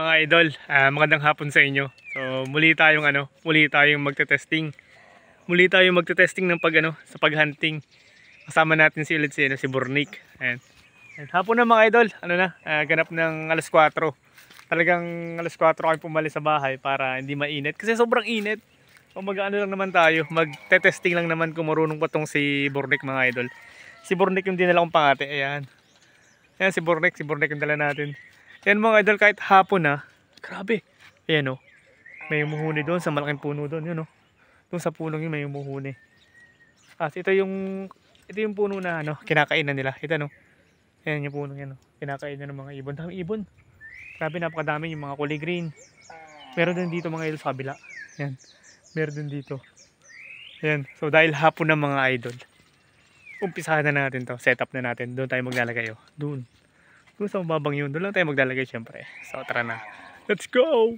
mga idol, uh, magandang hapon sa inyo. So muli tayong ano, muli tayong magte-testing. Muli tayong magte-testing ng pag ano, sa paghunting. Kasama natin si ulit si ano, si Burnik. Ayan. Ayan. Hapon na mga idol, ano na, uh, ganap ng alas 4. Talagang alas 4 ako pumalis sa bahay para hindi mainit kasi sobrang init. O mag-ano lang naman tayo, magte-testing lang naman kung marunong pa tong si Burnik mga idol. Si Burnik yung dinala kong pangate, ayan. Ayan si Burnik, si Burnik yung dala natin. Yan mga idol kahit hapon na. Ah. Grabe. Ayan o. Oh. May umuhuni doon sa malaking puno doon. Yun o. Oh. Doon sa punong yun may umuhuni. At ito yung ito yung puno na ano, kinakainan nila. Ito no. Ayan yung puno yan. No? Oh. Kinakainan ng mga ibon. Dami ibon. Grabe napakadami yung mga kulay green. Meron din dito mga idol sa kabila. Ayan. Meron din dito. Ayan. So dahil hapon ng mga idol. Umpisahan na natin to. Set up na natin. Doon tayo maglalagay. Oh. Doon. Kung sa mababang yun, doon lang tayo maglalagay syempre. So tara na. Let's go!